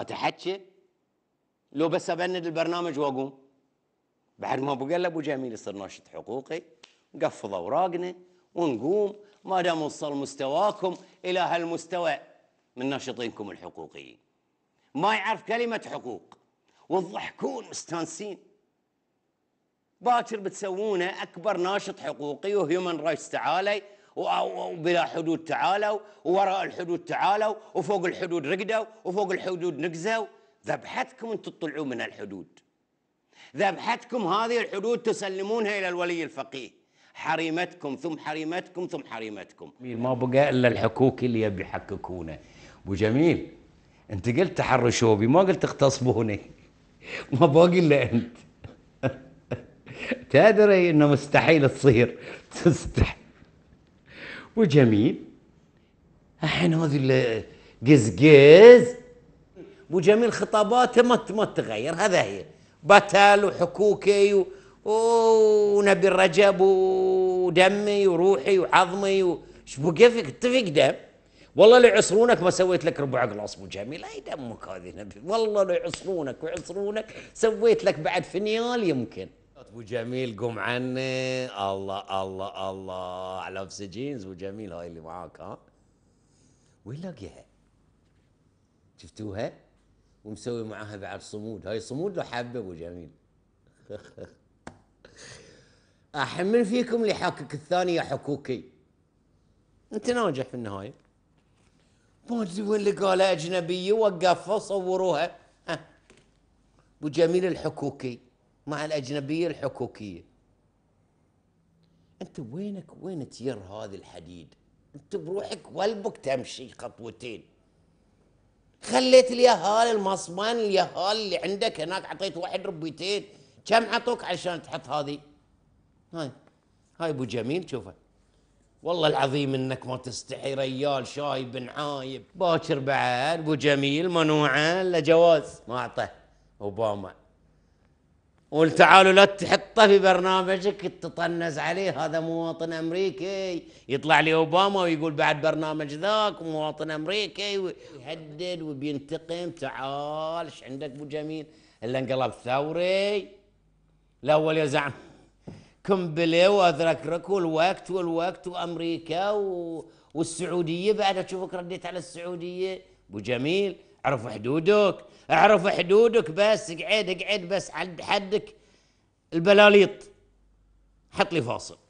اتحكي لو بس ابند البرنامج واقوم بعد ما بقى ابو جميل يصير ناشط حقوقي نقفض اوراقنا ونقوم ما دام وصل مستواكم الى هالمستوى من ناشطينكم الحقوقيين ما يعرف كلمه حقوق وتضحكون مستانسين باكر بتسوونه اكبر ناشط حقوقي وهيومن رايتس تعالي وبلا حدود تعالوا ووراء الحدود تعالوا وفوق الحدود رقدوا وفوق الحدود نقزوا ذبحتكم أن تطلعوا من الحدود ذبحتكم هذه الحدود تسلمونها إلى الولي الفقيه حريمتكم ثم حريمتكم ثم حريمتكم ما بقى إلا الحكوك اللي يبي يحككونه أبو جميل أنت قلت تحرشوبي ما قلت اغتصبوني ما باقي إلا أنت تدري انه مستحيل تصير تستحيل وجميل الحين هذه القزقز وجميل خطاباته ما ما تتغير هذا هي بتل وحكوكي ونبي الرجب ودمي وروحي وعظمي وش كيفك اتفق دم والله لو يعصرونك ما سويت لك ربع قلاص ابو جميل اي دمك هذه نبي والله لو يعصرونك ويعصرونك سويت لك بعد فنيال يمكن ابو جميل قم عني الله الله الله على جينز ابو جميل هاي اللي معاك ها وين لاقيها؟ شفتوها؟ ومسوي معاها بعد صمود هاي صمود لو حبه ابو جميل احمل فيكم اللي حاكك الثاني يا حكوكي انت ناجح في النهايه ما ادري وين اللي قالها اجنبيه وقفوا صوروها ابو جميل الحكوكي مع الأجنبية الحكوكية أنت وينك وين تير هذا الحديد أنت بروحك قلبك تمشي خطوتين خليت اليهال المصمان اليهال اللي عندك هناك عطيت واحد ربيتين كم عطوك عشان تحط هذه هاي هاي ابو جميل شوفه والله العظيم انك ما تستحي ريال شايب بن عايب باكر بعد ابو جميل منوعه الا جواز ما اعطاه اوباما قول تعالوا لا تحطه في برنامجك تطنز عليه هذا مواطن امريكي يطلع لي اوباما ويقول بعد برنامج ذاك مواطن امريكي ويهدد وبينتقم تعال ايش عندك ابو جميل الا انقلب ثوري الاول يا زعم قنبله ركو والوقت والوقت وامريكا و... والسعوديه بعد اشوفك رديت على السعوديه ابو جميل اعرف حدودك اعرف حدودك بس اقعد اقعد بس عند حدك البلاليط حط لي فاصل